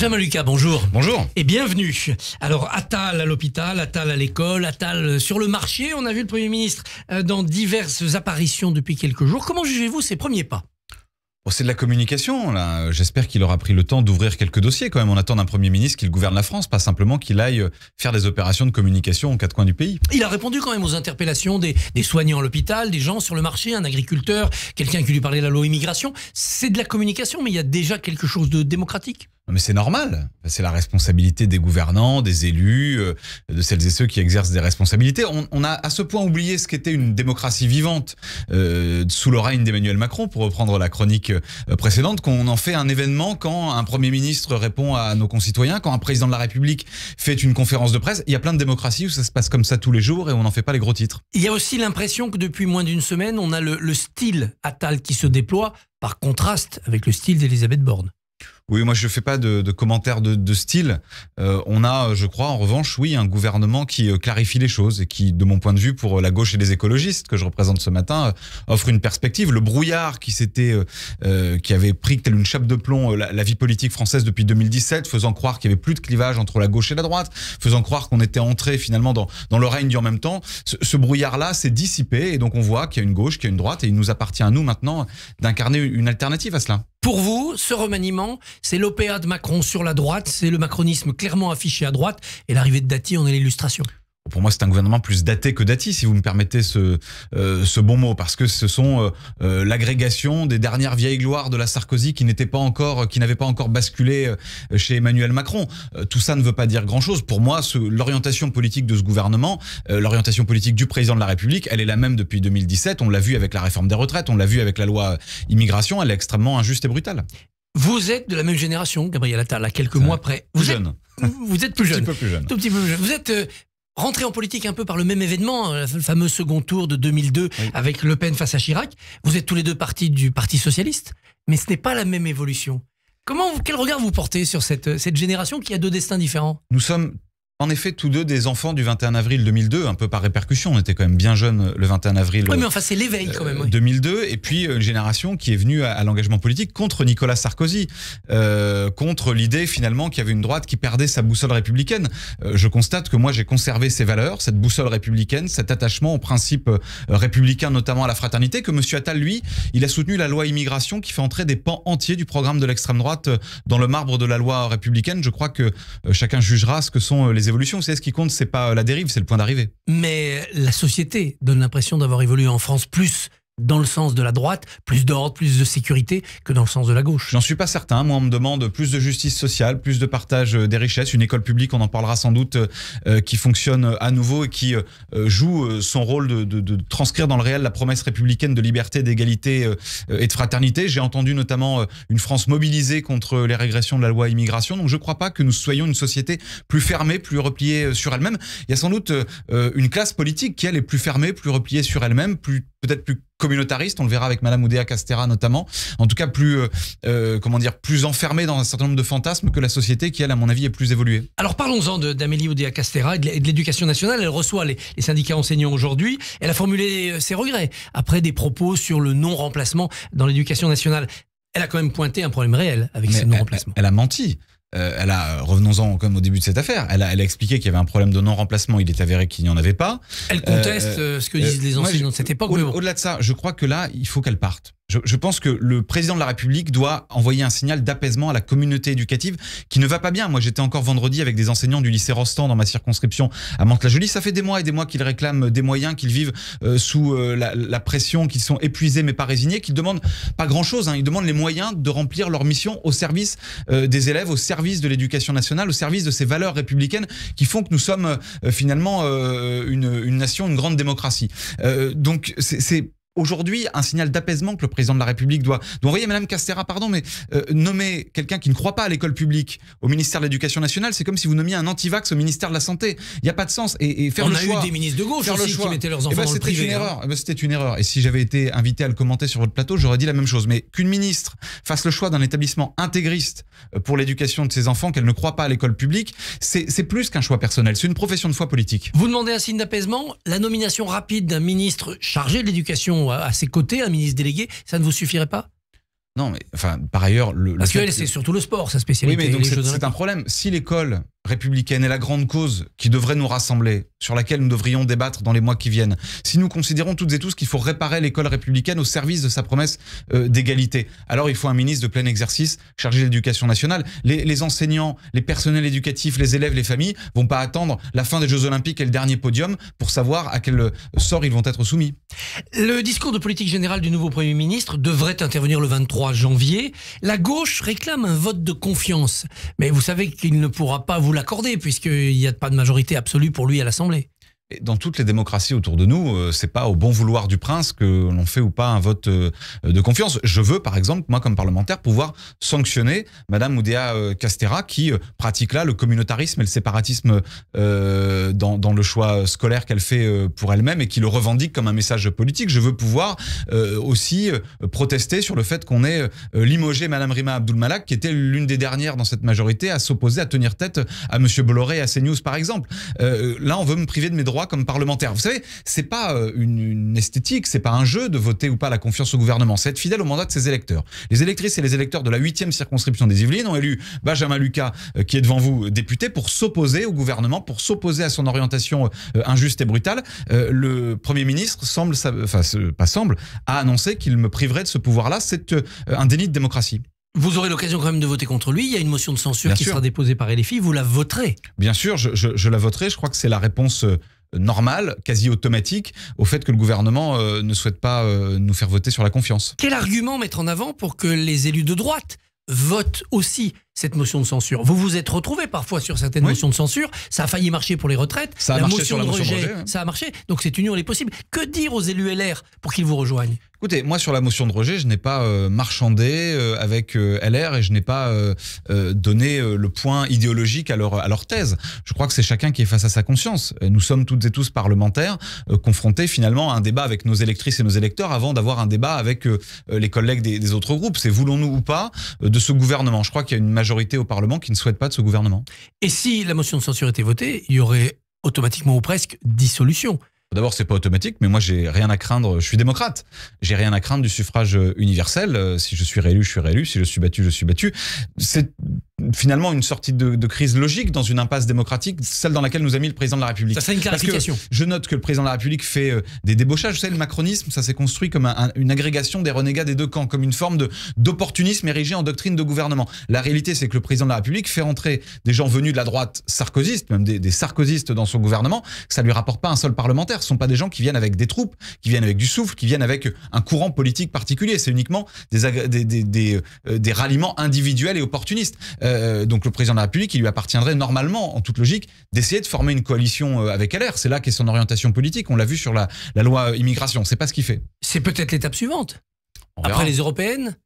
Benjamin Lucas, bonjour. Bonjour. Et bienvenue. Alors, Attal à l'hôpital, Attal à l'école, Attal euh, sur le marché, on a vu le Premier ministre euh, dans diverses apparitions depuis quelques jours. Comment jugez-vous ses premiers pas c'est de la communication. Là. J'espère qu'il aura pris le temps d'ouvrir quelques dossiers quand même. On attend d'un Premier ministre qu'il gouverne la France, pas simplement qu'il aille euh, faire des opérations de communication aux quatre coins du pays. Il a répondu quand même aux interpellations des, des soignants à l'hôpital, des gens sur le marché, un agriculteur, quelqu'un qui lui parlait de la loi immigration. C'est de la communication, mais il y a déjà quelque chose de démocratique mais c'est normal. C'est la responsabilité des gouvernants, des élus, euh, de celles et ceux qui exercent des responsabilités. On, a à ce point oublié ce qu'était une démocratie vivante euh, sous le règne d'Emmanuel Macron, pour reprendre la chronique euh, précédente, qu'on en fait un événement quand un Premier ministre répond à nos concitoyens, quand un président de la République fait une conférence de presse. Il y a plein de démocraties où ça se passe comme ça tous les jours et on n'en fait pas les gros titres. Il y a aussi l'impression que depuis moins d'une semaine, on a le, style Attal qui se déploie par contraste avec le style d'Elisabeth Borne. Oui, moi je ne fais pas de, commentaires de, style. Euh, on a, je crois, en revanche, oui, un gouvernement qui euh, clarifie les choses et qui, de mon point de vue, pour euh, la gauche et les écologistes que je représente ce matin, offre une perspective. Le brouillard qui s'était, qui avait pris telle une chape de plomb la, vie politique française depuis 2017, faisant croire qu'il y avait plus de clivage entre la gauche et la droite, faisant croire qu'on était entré finalement dans, le règne du en même temps. Ce, ce brouillard-là s'est dissipé et donc on voit qu'il y a une gauche, qu'il y a une droite et il nous appartient à nous maintenant d'incarner une alternative à cela. Pour vous, ce remaniement, c'est l'OPA de Macron sur la droite, c'est le macronisme clairement affiché à droite, et l'arrivée de Dati en est l'illustration pour moi, c'est un gouvernement plus daté que dati, si vous me permettez ce, euh, ce bon mot, parce que ce sont euh, euh, l'agrégation des dernières vieilles gloires de la Sarkozy qui n'était pas encore, qui n'avait pas encore basculé chez Emmanuel Macron. tout ça ne veut pas dire grand-chose. Pour moi, l'orientation politique de ce gouvernement, l'orientation politique du président de la République, elle est la même depuis 2017. On l'a vu avec la réforme des retraites, on l'a vu avec la loi immigration. Elle est extrêmement injuste et brutale. Vous êtes de la même génération, Gabriel Attal, à quelques mois près. Vous Êtes, vous êtes plus jeune. Un petit peu plus jeune. Tout petit peu plus jeune. Vous êtes rentrer en politique un peu par le même événement, euh, le fameux second tour de 2002 avec Le Pen face à Chirac. Vous êtes tous les deux partis du Parti socialiste, mais ce n'est pas la même évolution. Comment, quel regard vous portez sur cette, cette génération qui a deux destins différents Nous sommes en effet tous deux des enfants du 21 avril 2002, un peu par répercussion. On était quand même bien jeunes euh, le 21 avril. Oui, euh, mais enfin, c'est l'éveil quand même. 2002, et puis euh, une génération qui est venue à, l'engagement politique contre Nicolas Sarkozy, euh, contre l'idée finalement qu'il y avait une droite qui perdait sa boussole républicaine. je constate que moi j'ai conservé ces valeurs, cette boussole républicaine, cet attachement aux principes républicains, notamment à la fraternité, que M. Attal, lui, il a soutenu la loi immigration qui fait entrer des pans entiers du programme de l'extrême droite dans le marbre de la loi républicaine. Je crois que chacun jugera ce que sont les c'est ce qui compte, c'est pas la dérive, c'est le point d'arrivée. Mais la société donne l'impression d'avoir évolué en France plus dans le sens de la droite, plus d'ordre, plus de sécurité que dans le sens de la gauche. J'en suis pas certain. Moi, on me demande plus de justice sociale, plus de partage euh, des richesses, une école publique, on en parlera sans doute, euh, euh, qui fonctionne à nouveau et qui joue son rôle de, transcrire dans le réel la promesse républicaine de liberté, d'égalité et de fraternité. J'ai entendu notamment une France mobilisée contre les régressions de la loi immigration. Donc, je crois pas que nous soyons une société plus fermée, plus repliée sur elle-même. Il y a sans doute une classe politique qui, elle, est plus fermée, plus repliée sur elle-même, plus peut-être plus communautariste. On le verra avec Madame Oudéa Castera notamment. En tout cas, plus euh, euh, comment dire, plus enfermée dans un certain nombre de fantasmes que la société qui, elle, à mon avis, est plus évoluée. Alors parlons-en d'Amélie Oudéa Castera et de l'éducation nationale. Elle reçoit les, syndicats enseignants aujourd'hui. Elle a formulé euh, ses regrets après des propos sur le non-remplacement dans l'éducation nationale. Elle a quand même pointé un problème réel avec ce non remplacement elle a menti. Euh, elle a, euh, revenons-en comme au début de cette affaire, elle a, expliqué qu'il y avait un problème de non-remplacement, il est avéré qu'il n'y en avait pas. Elle conteste euh, ce que disent les anciens de cette époque. Au-delà de ça, je crois que là, il faut qu'elle parte. Je, pense que le président de la République doit envoyer un signal d'apaisement à la communauté éducative qui ne va pas bien. Moi, j'étais encore vendredi avec des enseignants du lycée Rostand dans ma circonscription à Mantes-la-Jolie. Ça fait des mois et des mois qu'ils réclament des moyens, qu'ils vivent euh, sous euh, la, pression, qu'ils sont épuisés mais pas résignés, qu'ils demandent pas grand-chose. Hein. Ils demandent les moyens de remplir leur mission au service euh, des élèves, au service de l'éducation nationale, au service de ces valeurs républicaines qui font que nous sommes finalement une, une, nation, une grande démocratie. donc, c'est aujourd'hui un signal d'apaisement que le président de la République doit, Vous voyez, Madame Castera, pardon, mais euh, nommer quelqu'un qui ne croit pas à l'école publique au ministère de l'Éducation nationale, c'est comme si vous nommiez un anti-vax au ministère de la Santé. Il n'y a pas de sens. Et, et faire On a eu des ministres de gauche faire le choix. qui mettaient leurs eh ben, enfants le privé. Une hein. erreur. Eh ben, c'était une erreur. Et si j'avais été invité à le commenter sur votre plateau, j'aurais dit la même chose. Mais qu'une ministre fasse le choix d'un établissement intégriste euh, pour l'éducation de ses enfants, qu'elle ne croit pas à l'école publique, c'est plus qu'un choix personnel. C'est une profession de foi politique. Vous demandez un signe d'apaisement. La nomination rapide d'un ministre chargé de l'éducation à ses côtés, un ministre délégué, ça ne vous suffirait pas Non, mais enfin, par ailleurs, le. Parce que c'est surtout le sport, sa spécialité. Oui, mais donc c'est un problème. Si l'école républicaine est la grande cause qui devrait nous rassembler, sur laquelle nous devrions débattre dans les mois qui viennent, si nous considérons toutes et tous qu'il faut réparer l'école républicaine au service de sa promesse euh, d'égalité, alors il faut un ministre de plein exercice chargé de l'éducation nationale. Les, les, enseignants, les personnels éducatifs, les élèves, les familles vont pas attendre la fin des Jeux Olympiques et le dernier podium pour savoir à quel euh, sort ils vont être soumis. Le discours de politique générale du nouveau Premier ministre devrait intervenir le 23 janvier. La gauche réclame un vote de confiance, mais vous savez qu'il ne pourra pas vous la l'accorder, puisqu'il n'y a pas de majorité absolue pour lui à l'Assemblée dans toutes les démocraties autour de nous, euh, c'est pas au bon vouloir du prince que l'on fait ou pas un vote euh, de confiance. Je veux, par exemple, moi comme parlementaire, pouvoir sanctionner Madame Oudéa euh, Castera qui pratique là le communautarisme et le séparatisme dans, le choix scolaire qu'elle fait pour elle-même et qui le revendique comme un message politique. Je veux pouvoir aussi protester sur le fait qu'on ait limogé Madame Rima Abdulmalak, qui était l'une des dernières dans cette majorité à s'opposer, à tenir tête à Monsieur Bolloré et à CNews, par exemple. Là, on veut me priver de mes droits comme parlementaire. Vous savez, c'est pas euh, une, une esthétique, c'est pas un jeu de voter ou pas la confiance au gouvernement, c'est être fidèle au mandat de ses électeurs. Les électrices et les électeurs de la 8e circonscription des Yvelines ont élu Benjamin Lucas, euh, qui est devant vous député, pour s'opposer au gouvernement, pour s'opposer à son orientation euh, injuste et brutale. Le Premier ministre semble, enfin pas semble, a annoncé qu'il me priverait de ce pouvoir-là. C'est un déni de démocratie. Vous aurez l'occasion quand même de voter contre lui. Il y a une motion de censure qui sera déposée par LFI. Vous la voterez. Bien sûr, je, je la voterai. Je crois que c'est la réponse normal, quasi automatique, au fait que le gouvernement euh, ne souhaite pas euh, nous faire voter sur la confiance. Quel argument mettre en avant pour que les élus de droite votent aussi cette motion de censure. Vous vous êtes retrouvé parfois sur certaines motions de censure. Ça a failli marcher pour les retraites. Ça a la marché motion sur le de rejet, hein. ça a marché. Donc cette union, est possible. Que dire aux élus LR pour qu'ils vous rejoignent Écoutez, moi sur la motion de rejet, je n'ai pas euh, marchandé euh, avec euh, LR et je n'ai pas donné le point idéologique à leur, thèse. Je crois que c'est chacun qui est face à sa conscience. Nous sommes toutes et tous parlementaires, confrontés finalement à un débat avec nos électrices et nos électeurs avant d'avoir un débat avec les collègues des, autres groupes. C'est voulons-nous ou pas de ce gouvernement Je crois qu'il y a une majorité au Parlement qui ne souhaite pas de ce gouvernement. Et si la motion de censure était votée, il y aurait automatiquement ou presque dissolution. D'abord, c'est pas automatique, mais moi, j'ai rien à craindre. Je suis démocrate. J'ai rien à craindre du suffrage euh, universel. Euh, si je suis réélu, je suis réélu. Si je suis battu, je suis battu. C'est finalement une sortie de, crise logique dans une impasse démocratique, celle dans laquelle nous a mis le président de la République. Ça une Parce que je note que le président de la République fait euh, des débauchages. Vous savez, le macronisme, ça s'est construit comme une agrégation des renégats des deux camps, comme une forme d'opportunisme érigé en doctrine de gouvernement. La réalité, c'est que le président de la République fait rentrer des gens venus de la droite sarkozyste, même des, des dans son gouvernement, ça lui rapporte pas un seul parlementaire. Ce ne sont pas des gens qui viennent avec des troupes, qui viennent avec du souffle, qui viennent avec un courant politique particulier. C'est uniquement des, euh, des, ralliements individuels et opportunistes. Euh, euh, donc le président de la République, il lui appartiendrait normalement, en toute logique, d'essayer de former une coalition euh, avec LR. C'est là qu'est son orientation politique. On l'a vu sur la, la loi immigration. C'est pas ce qu'il fait. C'est peut-être l'étape suivante. Après les européennes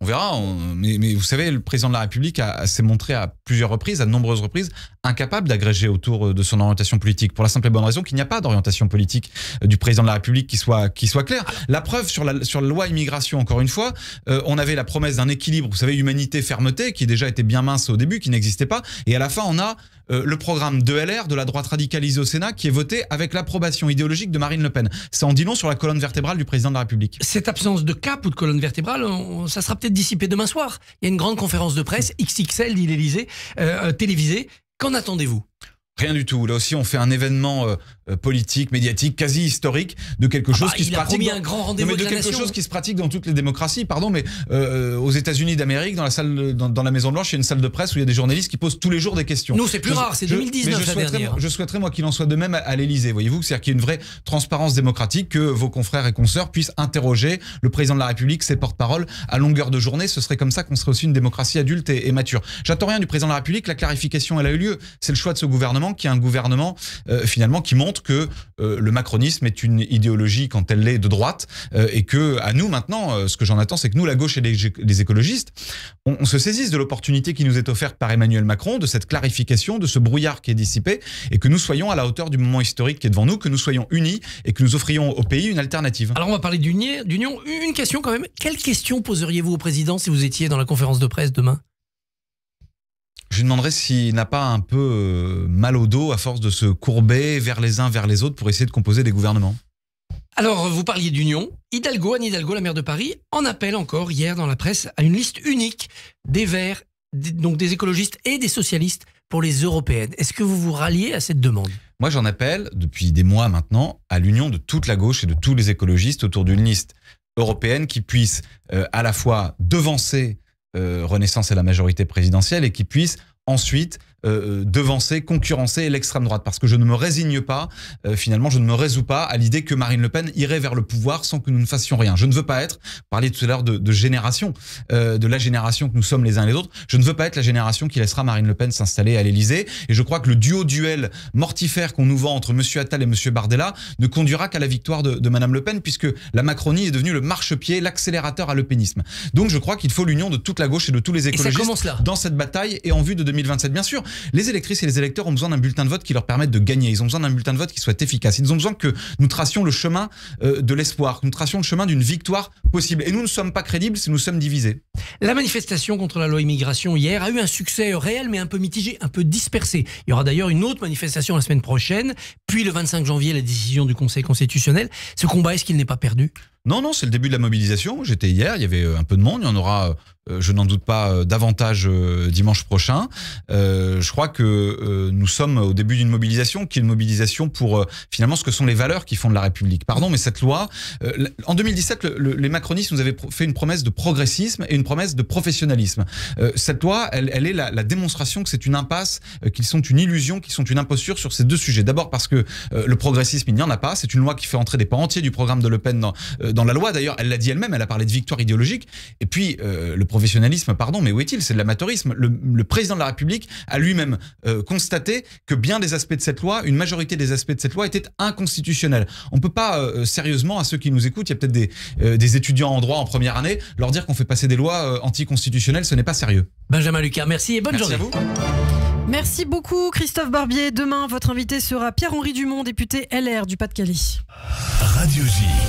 on verra, mais, vous savez, le président de la République a, s'est montré à plusieurs reprises, à de nombreuses reprises, incapable d'agréger autour euh, de son orientation politique, pour la simple et bonne raison qu'il n'y a pas d'orientation politique euh, du président de la République qui soit, qui soit claire. La preuve sur la, sur loi immigration, encore une fois, euh, on avait la promesse d'un équilibre, vous savez, humanité-fermeté, qui déjà était bien mince au début, qui n'existait pas, et à la fin, on a euh, le programme de LR, de la droite radicalisée au Sénat, qui est voté avec l'approbation idéologique de Marine Le Pen. Ça en dit long sur la colonne vertébrale du président de la République. Cette absence de cap ou de colonne vertébrale, ça sera peut-être dissipé demain soir. Il y a une grande conférence de presse, XXL, l'Élysée, euh, euh, télévisée. Qu'en attendez-vous Rien du tout. Là aussi, on fait un événement euh, politique, médiatique, quasi historique de quelque ah chose bah, qui se pratique. Dans, de, quelque chose qui se pratique dans toutes les démocraties. Pardon, mais euh, aux États-Unis d'Amérique, dans la salle, dans, la Maison Blanche, il y a une salle de presse où il y a des journalistes qui posent tous les jours des questions. Non, c'est plus je, rare, c'est 2019 je, Je souhaiterais moi qu'il en soit de même à, l'Elysée l'Élysée. Voyez-vous, c'est-à-dire qu'il y ait une vraie transparence démocratique, que vos confrères et consoeurs puissent interroger le président de la République, ses porte-paroles à longueur de journée. Ce serait comme ça qu'on serait aussi une démocratie adulte et, mature. J'attends rien du président de la République. La clarification, elle a eu lieu. C'est le choix de ce gouvernement qui est un gouvernement euh, finalement qui monte que euh, le macronisme est une idéologie quand elle l'est de droite euh, et que à nous maintenant, euh, ce que j'en attends, c'est que nous, la gauche et les, écologistes, on, on, se saisisse de l'opportunité qui nous est offerte par Emmanuel Macron, de cette clarification, de ce brouillard qui est dissipé et que nous soyons à la hauteur du moment historique qui est devant nous, que nous soyons unis et que nous offrions au pays une alternative. Alors on va parler d'union. Une question quand même. Quelle question poseriez-vous au président si vous étiez dans la conférence de presse demain je lui demanderais s'il n'a pas un peu euh, mal au dos à force de se courber vers les uns, vers les autres pour essayer de composer des gouvernements. Alors, vous parliez d'union. Hidalgo, Anne Hidalgo, la maire de Paris, en appelle encore hier dans la presse à une liste unique des Verts, donc des écologistes et des socialistes pour les européennes. Est-ce que vous vous ralliez à cette demande Moi, j'en appelle, depuis des mois maintenant, à l'union de toute la gauche et de tous les écologistes autour d'une liste européenne qui puisse euh, à la fois devancer euh, Renaissance et la majorité présidentielle et qui puisse ensuite euh, euh devancer, concurrencer l'extrême droite. Parce que je ne me résigne pas, euh, finalement, je ne me résous pas à l'idée que Marine Le Pen irait vers le pouvoir sans que nous ne fassions rien. Je ne veux pas être, parler tout à l'heure de, de, génération, euh, de la génération que nous sommes les uns les autres, je ne veux pas être la génération qui laissera Marine Le Pen s'installer à l'Élysée. Et je crois que le duo-duel mortifère qu'on nous vend entre M. Attal et Monsieur Bardella ne conduira qu'à la victoire de, de Madame Le Pen, puisque la Macronie est devenue le marchepied, l'accélérateur à l'eupénisme. Donc je crois qu'il faut l'union de toute la gauche et de tous les écologistes dans cette bataille et en vue de 2027, bien sûr les électrices et les électeurs ont besoin d'un bulletin de vote qui leur permette de gagner. Ils ont besoin d'un bulletin de vote qui soit efficace. Ils ont besoin que nous tracions le chemin euh, de l'espoir, que nous tracions le chemin d'une victoire possible. Et nous ne sommes pas crédibles si nous sommes divisés. La manifestation contre la loi immigration hier a eu un succès réel, mais un peu mitigé, un peu dispersé. Il y aura d'ailleurs une autre manifestation la semaine prochaine, puis le 25 janvier, la décision du Conseil constitutionnel. Ce combat, est-ce qu'il n'est pas perdu non, non, c'est le début de la mobilisation. J'étais hier, il y avait euh, un peu de monde. Il y en aura, euh, je n'en doute pas, euh, davantage dimanche prochain. je crois que nous sommes au début d'une mobilisation qui est une mobilisation pour finalement ce que sont les valeurs qui font de la République. Pardon, mais cette loi, en 2017, les macronistes nous avaient fait une promesse de progressisme et une promesse de professionnalisme. cette loi, elle, est la, la, démonstration que c'est une impasse, qu'ils sont une illusion, qu'ils sont une imposture sur ces deux sujets. D'abord parce que le progressisme, il n'y en a pas. C'est une loi qui fait entrer des pans entiers du programme de Le Pen dans dans la loi d'ailleurs, elle l'a dit elle-même, elle a parlé de victoire idéologique. Et puis euh, le professionnalisme, pardon, mais où est-il C'est de l'amateurisme. Le, président de la République a lui-même euh, constaté que bien des aspects de cette loi, une majorité des aspects de cette loi étaient inconstitutionnels. On ne peut pas euh, sérieusement à ceux qui nous écoutent, il y a peut-être des, étudiants en droit en première année, leur dire qu'on fait passer des lois anticonstitutionnelles, ce n'est pas sérieux. Benjamin Lucas, merci et bonne journée. À vous. Merci beaucoup Christophe Barbier. Demain, votre invité sera Pierre-Henri Dumont, député LR du Pas-de-Calais. Radio J.